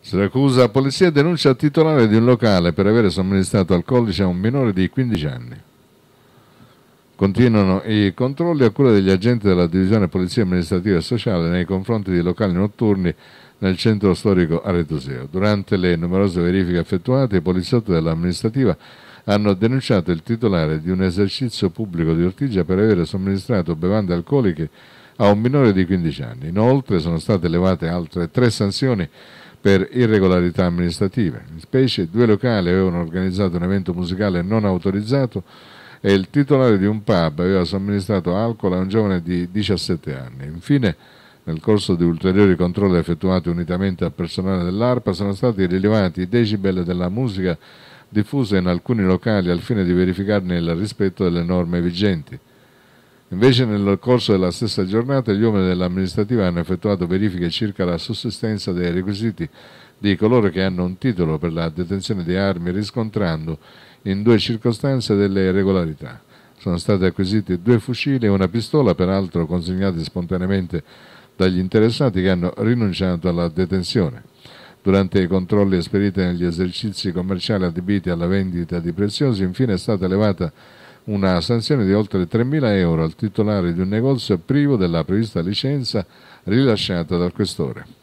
Siracusa, la polizia denuncia il titolare di un locale per aver somministrato alcolici a un minore di 15 anni. Continuano i controlli a cura degli agenti della divisione Polizia Amministrativa e Sociale nei confronti di locali notturni nel centro storico Aretoseo. Durante le numerose verifiche effettuate, i poliziotti dell'amministrativa hanno denunciato il titolare di un esercizio pubblico di Ortigia per aver somministrato bevande alcoliche a un minore di 15 anni. Inoltre sono state elevate altre tre sanzioni per irregolarità amministrative. In specie due locali avevano organizzato un evento musicale non autorizzato e il titolare di un pub aveva somministrato alcol a un giovane di 17 anni. Infine, nel corso di ulteriori controlli effettuati unitamente al personale dell'ARPA, sono stati rilevati i decibel della musica diffusa in alcuni locali al fine di verificarne il rispetto delle norme vigenti. Invece nel corso della stessa giornata gli uomini dell'amministrativa hanno effettuato verifiche circa la sussistenza dei requisiti di coloro che hanno un titolo per la detenzione di armi riscontrando in due circostanze delle irregolarità. Sono stati acquisiti due fucili e una pistola, peraltro consegnati spontaneamente dagli interessati che hanno rinunciato alla detenzione. Durante i controlli esperiti negli esercizi commerciali adibiti alla vendita di preziosi, infine è stata elevata una sanzione di oltre 3.000 euro al titolare di un negozio privo della prevista licenza rilasciata dal questore.